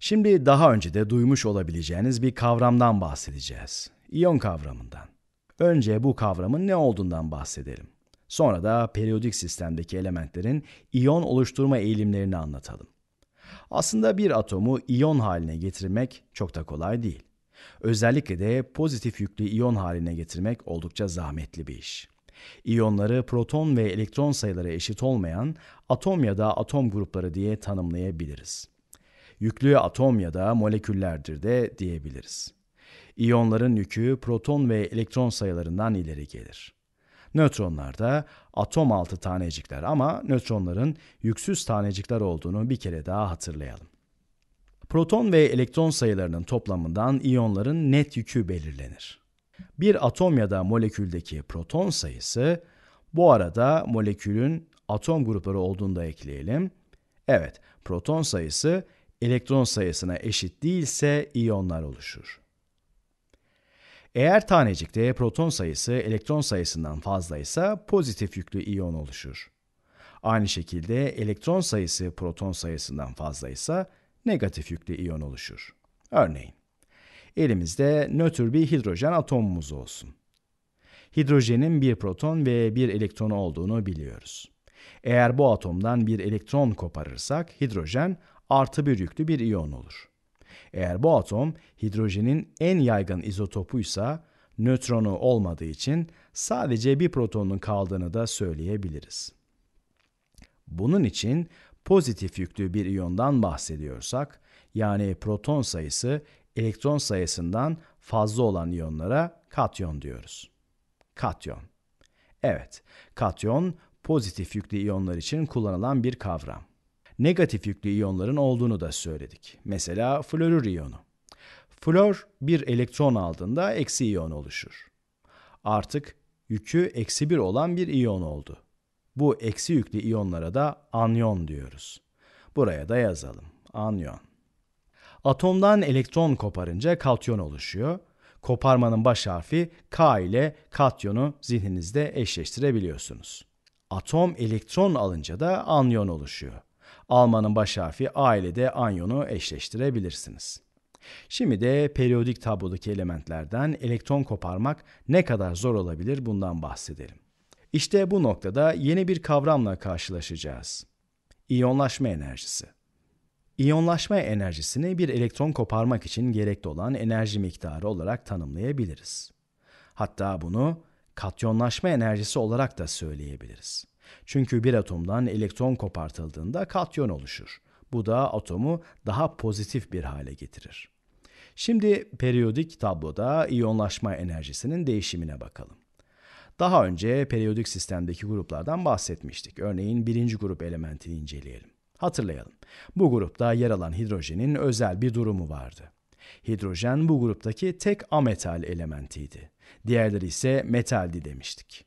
Şimdi daha önce de duymuş olabileceğiniz bir kavramdan bahsedeceğiz. İyon kavramından. Önce bu kavramın ne olduğundan bahsedelim. Sonra da periyodik sistemdeki elementlerin iyon oluşturma eğilimlerini anlatalım. Aslında bir atomu iyon haline getirmek çok da kolay değil. Özellikle de pozitif yüklü iyon haline getirmek oldukça zahmetli bir iş. İyonları proton ve elektron sayıları eşit olmayan atom ya da atom grupları diye tanımlayabiliriz yüklü atom ya da moleküllerdir de diyebiliriz. İyonların yükü proton ve elektron sayılarından ileri gelir. Nötronlar da atom altı tanecikler ama nötronların yüksüz tanecikler olduğunu bir kere daha hatırlayalım. Proton ve elektron sayılarının toplamından iyonların net yükü belirlenir. Bir atom ya da moleküldeki proton sayısı, bu arada molekülün atom grupları olduğunu da ekleyelim. Evet, proton sayısı elektron sayısına eşit değilse iyonlar oluşur. Eğer tanecikte proton sayısı elektron sayısından fazlaysa pozitif yüklü iyon oluşur. Aynı şekilde elektron sayısı proton sayısından fazlaysa negatif yüklü iyon oluşur. Örneğin, elimizde nötr bir hidrojen atomumuz olsun. Hidrojenin bir proton ve bir elektron olduğunu biliyoruz. Eğer bu atomdan bir elektron koparırsak hidrojen artı bir yüklü bir iyon olur. Eğer bu atom hidrojenin en yaygın izotopuysa nötronu olmadığı için sadece bir protonun kaldığını da söyleyebiliriz. Bunun için pozitif yüklü bir iyondan bahsediyorsak, yani proton sayısı elektron sayısından fazla olan iyonlara katyon diyoruz. Katyon. Evet, katyon pozitif yüklü iyonlar için kullanılan bir kavram negatif yüklü iyonların olduğunu da söyledik. Mesela florür iyonu. Flor bir elektron aldığında eksi iyon oluşur. Artık yükü eksi bir olan bir iyon oldu. Bu eksi yüklü iyonlara da anyon diyoruz. Buraya da yazalım. Anyon. Atomdan elektron koparınca katyon oluşuyor. Koparmanın baş harfi K ile katyonu zihninizde eşleştirebiliyorsunuz. Atom elektron alınca da anyon oluşuyor. Alman'ın baş harfi A ile de anyonu eşleştirebilirsiniz. Şimdi de periyodik tablodaki elementlerden elektron koparmak ne kadar zor olabilir bundan bahsedelim. İşte bu noktada yeni bir kavramla karşılaşacağız. İyonlaşma enerjisi. İyonlaşma enerjisini bir elektron koparmak için gerekli olan enerji miktarı olarak tanımlayabiliriz. Hatta bunu katyonlaşma enerjisi olarak da söyleyebiliriz. Çünkü bir atomdan elektron kopartıldığında katyon oluşur. Bu da atomu daha pozitif bir hale getirir. Şimdi periyodik tabloda iyonlaşma enerjisinin değişimine bakalım. Daha önce periyodik sistemdeki gruplardan bahsetmiştik. Örneğin birinci grup elementini inceleyelim. Hatırlayalım. Bu grupta yer alan hidrojenin özel bir durumu vardı. Hidrojen bu gruptaki tek ametal elementiydi. Diğerleri ise metaldi demiştik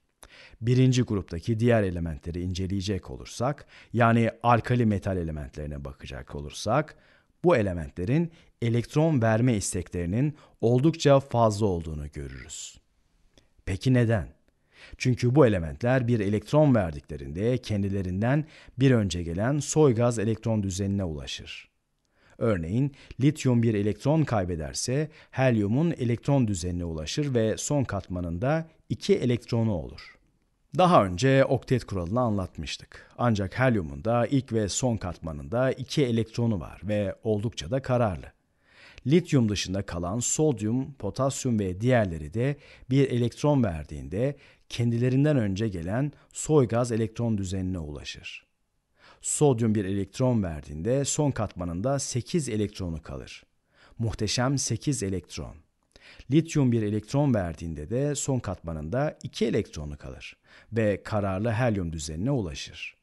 birinci gruptaki diğer elementleri inceleyecek olursak, yani alkali metal elementlerine bakacak olursak, bu elementlerin elektron verme isteklerinin oldukça fazla olduğunu görürüz. Peki neden? Çünkü bu elementler bir elektron verdiklerinde kendilerinden bir önce gelen soy gaz elektron düzenine ulaşır. Örneğin lityum bir elektron kaybederse helyumun elektron düzenine ulaşır ve son katmanında iki elektronu olur. Daha önce oktet kuralını anlatmıştık. Ancak helyumun da ilk ve son katmanında iki elektronu var ve oldukça da kararlı. Lityum dışında kalan sodyum, potasyum ve diğerleri de bir elektron verdiğinde kendilerinden önce gelen soy gaz elektron düzenine ulaşır. Sodyum bir elektron verdiğinde son katmanında 8 elektronu kalır. Muhteşem 8 elektron. Lityum bir elektron verdiğinde de son katmanında iki elektronu kalır ve kararlı helyum düzenine ulaşır.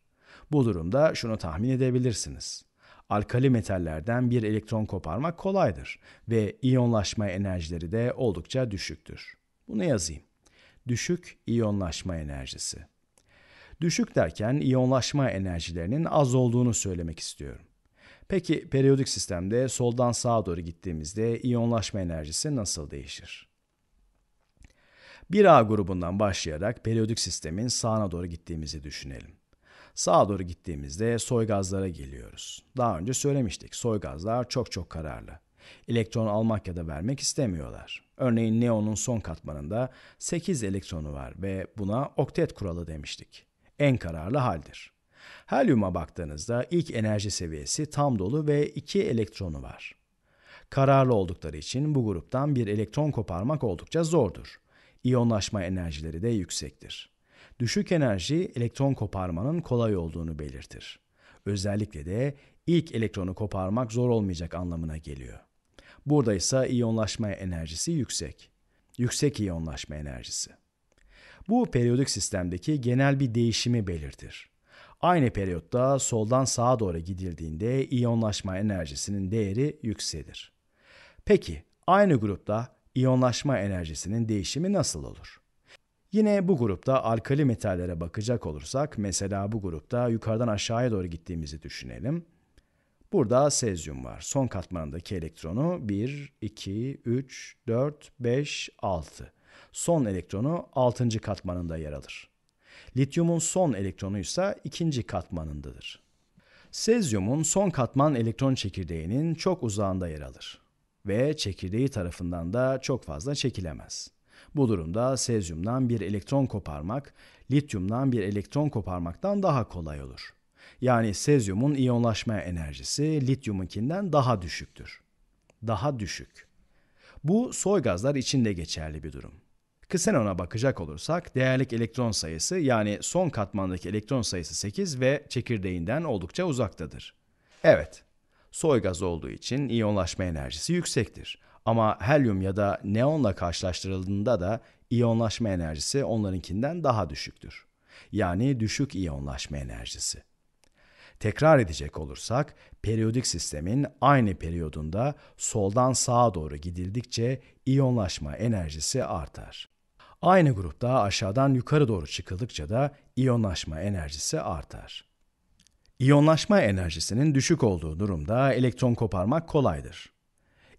Bu durumda şunu tahmin edebilirsiniz. Alkali metallerden bir elektron koparmak kolaydır ve iyonlaşma enerjileri de oldukça düşüktür. Bunu yazayım. Düşük iyonlaşma enerjisi. Düşük derken iyonlaşma enerjilerinin az olduğunu söylemek istiyorum. Peki periyodik sistemde soldan sağa doğru gittiğimizde iyonlaşma enerjisi nasıl değişir? 1A grubundan başlayarak periyodik sistemin sağına doğru gittiğimizi düşünelim. Sağa doğru gittiğimizde soy gazlara geliyoruz. Daha önce söylemiştik soy gazlar çok çok kararlı. Elektron almak ya da vermek istemiyorlar. Örneğin neonun son katmanında 8 elektronu var ve buna oktet kuralı demiştik. En kararlı haldir. Helyuma baktığınızda ilk enerji seviyesi tam dolu ve 2 elektronu var. Kararlı oldukları için bu gruptan bir elektron koparmak oldukça zordur. İyonlaşma enerjileri de yüksektir. Düşük enerji elektron koparmanın kolay olduğunu belirtir. Özellikle de ilk elektronu koparmak zor olmayacak anlamına geliyor. Burada ise iyonlaşma enerjisi yüksek. Yüksek iyonlaşma enerjisi. Bu periyodik sistemdeki genel bir değişimi belirtir. Aynı periyotta soldan sağa doğru gidildiğinde iyonlaşma enerjisinin değeri yükselir. Peki aynı grupta iyonlaşma enerjisinin değişimi nasıl olur? Yine bu grupta alkali metallere bakacak olursak mesela bu grupta yukarıdan aşağıya doğru gittiğimizi düşünelim. Burada sezyum var. Son katmanındaki elektronu 1, 2, 3, 4, 5, 6. Son elektronu 6. katmanında yer alır. Lityumun son elektronu ise ikinci katmanındadır. Sezyumun son katman elektron çekirdeğinin çok uzağında yer alır ve çekirdeği tarafından da çok fazla çekilemez. Bu durumda sezyumdan bir elektron koparmak, lityumdan bir elektron koparmaktan daha kolay olur. Yani sezyumun iyonlaşma enerjisi lityumunkinden daha düşüktür. Daha düşük. Bu soy gazlar için de geçerli bir durum. Ksenon'a bakacak olursak değerlik elektron sayısı yani son katmandaki elektron sayısı 8 ve çekirdeğinden oldukça uzaktadır. Evet, soy gaz olduğu için iyonlaşma enerjisi yüksektir. Ama helyum ya da neonla karşılaştırıldığında da iyonlaşma enerjisi onlarınkinden daha düşüktür. Yani düşük iyonlaşma enerjisi. Tekrar edecek olursak, periyodik sistemin aynı periyodunda soldan sağa doğru gidildikçe iyonlaşma enerjisi artar. Aynı grupta aşağıdan yukarı doğru çıkıldıkça da iyonlaşma enerjisi artar. İyonlaşma enerjisinin düşük olduğu durumda elektron koparmak kolaydır.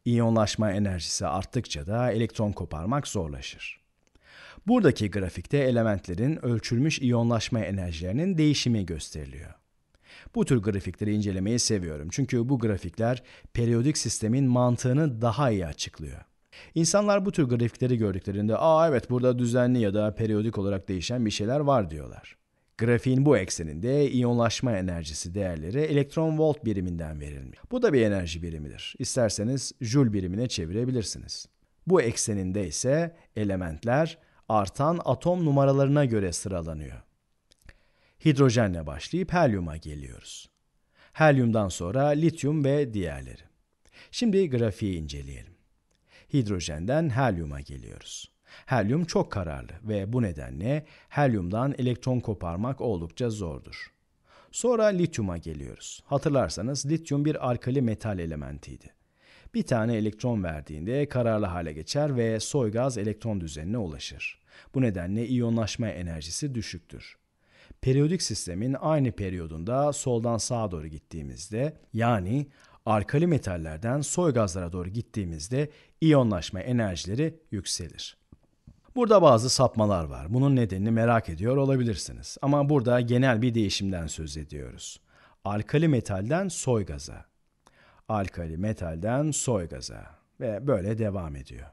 İyonlaşma enerjisi arttıkça da elektron koparmak zorlaşır. Buradaki grafikte elementlerin ölçülmüş iyonlaşma enerjilerinin değişimi gösteriliyor. Bu tür grafikleri incelemeyi seviyorum çünkü bu grafikler periyodik sistemin mantığını daha iyi açıklıyor. İnsanlar bu tür grafikleri gördüklerinde ''Aa evet burada düzenli ya da periyodik olarak değişen bir şeyler var.'' diyorlar. Grafiğin bu ekseninde iyonlaşma enerjisi değerleri elektron volt biriminden verilmiş. Bu da bir enerji birimidir. İsterseniz jül birimine çevirebilirsiniz. Bu ekseninde ise elementler artan atom numaralarına göre sıralanıyor. Hidrojenle başlayıp helyuma geliyoruz. Helyumdan sonra lityum ve diğerleri. Şimdi grafiği inceleyelim hidrojenden helyuma geliyoruz. Helyum çok kararlı ve bu nedenle helyumdan elektron koparmak oldukça zordur. Sonra lityuma geliyoruz. Hatırlarsanız lityum bir alkali metal elementiydi. Bir tane elektron verdiğinde kararlı hale geçer ve gaz elektron düzenine ulaşır. Bu nedenle iyonlaşma enerjisi düşüktür. Periyodik sistemin aynı periyodunda soldan sağa doğru gittiğimizde yani alkali metallerden soy gazlara doğru gittiğimizde iyonlaşma enerjileri yükselir. Burada bazı sapmalar var. Bunun nedenini merak ediyor olabilirsiniz. Ama burada genel bir değişimden söz ediyoruz. Alkali metalden soy gaza. Alkali metalden soy gaza. Ve böyle devam ediyor.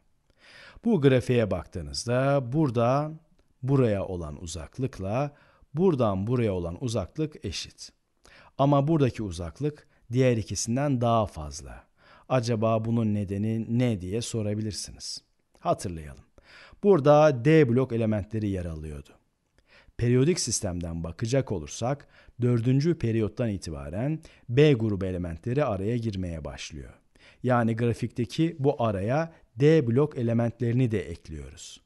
Bu grafiğe baktığınızda burada buraya olan uzaklıkla buradan buraya olan uzaklık eşit. Ama buradaki uzaklık diğer ikisinden daha fazla. Acaba bunun nedeni ne diye sorabilirsiniz. Hatırlayalım. Burada D blok elementleri yer alıyordu. Periyodik sistemden bakacak olursak 4. periyottan itibaren B grubu elementleri araya girmeye başlıyor. Yani grafikteki bu araya D blok elementlerini de ekliyoruz.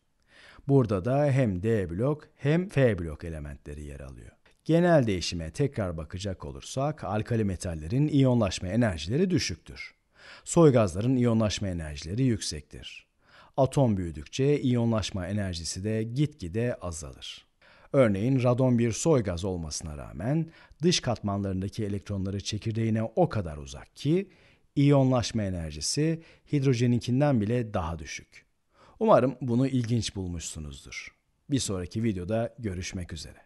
Burada da hem D blok hem F blok elementleri yer alıyor. Genel değişime tekrar bakacak olursak alkali metallerin iyonlaşma enerjileri düşüktür. Soy gazların iyonlaşma enerjileri yüksektir. Atom büyüdükçe iyonlaşma enerjisi de gitgide azalır. Örneğin radon bir soy gaz olmasına rağmen dış katmanlarındaki elektronları çekirdeğine o kadar uzak ki iyonlaşma enerjisi hidrojeninkinden bile daha düşük. Umarım bunu ilginç bulmuşsunuzdur. Bir sonraki videoda görüşmek üzere.